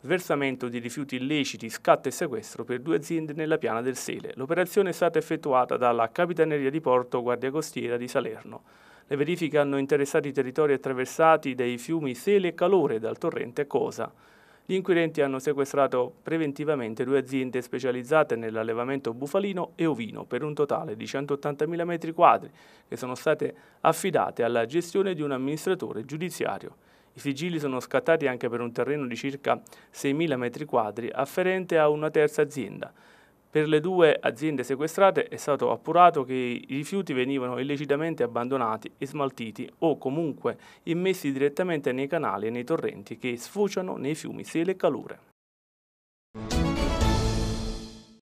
sversamento di rifiuti illeciti, scatto e sequestro per due aziende nella piana del Sele. L'operazione è stata effettuata dalla Capitaneria di Porto Guardia Costiera di Salerno. Le verifiche hanno interessato i territori attraversati dai fiumi Sele e Calore dal torrente Cosa gli inquirenti hanno sequestrato preventivamente due aziende specializzate nell'allevamento bufalino e ovino per un totale di 180.000 metri quadri che sono state affidate alla gestione di un amministratore giudiziario. I sigilli sono scattati anche per un terreno di circa 6.000 metri quadri afferente a una terza azienda. Per le due aziende sequestrate è stato appurato che i rifiuti venivano illecitamente abbandonati e smaltiti o comunque immessi direttamente nei canali e nei torrenti che sfociano nei fiumi Sele e Calure.